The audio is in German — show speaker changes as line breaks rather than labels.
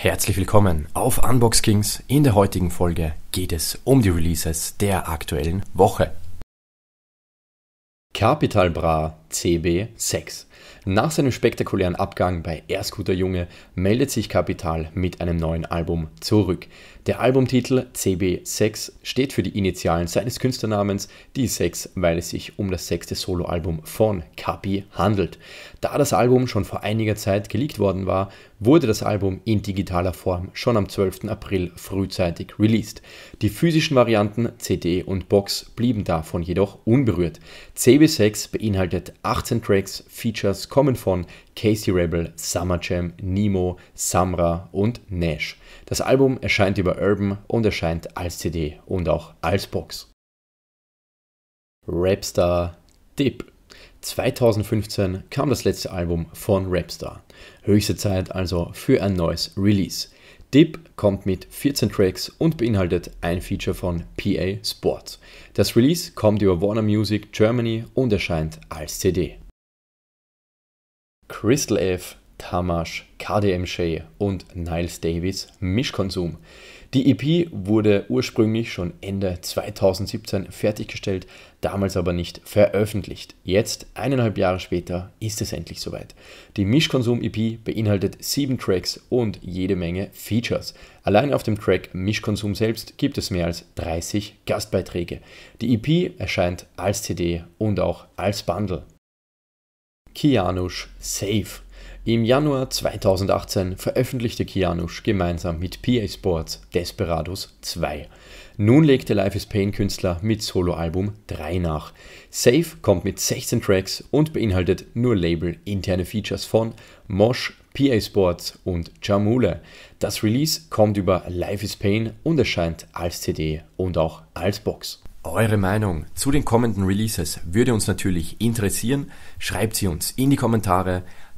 Herzlich willkommen auf Unbox Kings. In der heutigen Folge geht es um die Releases der aktuellen Woche. Capital Bra CB6. Nach seinem spektakulären Abgang bei Erst guter Junge meldet sich Kapital mit einem neuen Album zurück. Der Albumtitel CB6 steht für die Initialen seines Künstlernamens, die 6, weil es sich um das sechste Soloalbum von Kapi handelt. Da das Album schon vor einiger Zeit geleakt worden war, wurde das Album in digitaler Form schon am 12. April frühzeitig released. Die physischen Varianten CD und Box blieben davon jedoch unberührt. CB6 beinhaltet 18 Tracks, Features kommen von Casey Rebel, Summer Jam, Nemo, Samra und Nash. Das Album erscheint über Urban und erscheint als CD und auch als Box. Rapstar Dip 2015 kam das letzte Album von Rapstar. Höchste Zeit also für ein neues Release. Dip kommt mit 14 Tracks und beinhaltet ein Feature von PA Sports. Das Release kommt über Warner Music Germany und erscheint als CD. Crystal F Tamash, KDM Shay und Niles Davis Mischkonsum. Die EP wurde ursprünglich schon Ende 2017 fertiggestellt, damals aber nicht veröffentlicht. Jetzt, eineinhalb Jahre später, ist es endlich soweit. Die Mischkonsum-EP beinhaltet sieben Tracks und jede Menge Features. Allein auf dem Track Mischkonsum selbst gibt es mehr als 30 Gastbeiträge. Die EP erscheint als CD und auch als Bundle. Kianush Safe im Januar 2018 veröffentlichte Kianusch gemeinsam mit PA Sports Desperados 2. Nun legte Life is Pain Künstler mit Soloalbum 3 nach. Safe kommt mit 16 Tracks und beinhaltet nur Label interne Features von Mosh, PA Sports und Jamule. Das Release kommt über Life is Pain und erscheint als CD und auch als Box. Eure Meinung zu den kommenden Releases würde uns natürlich interessieren. Schreibt sie uns in die Kommentare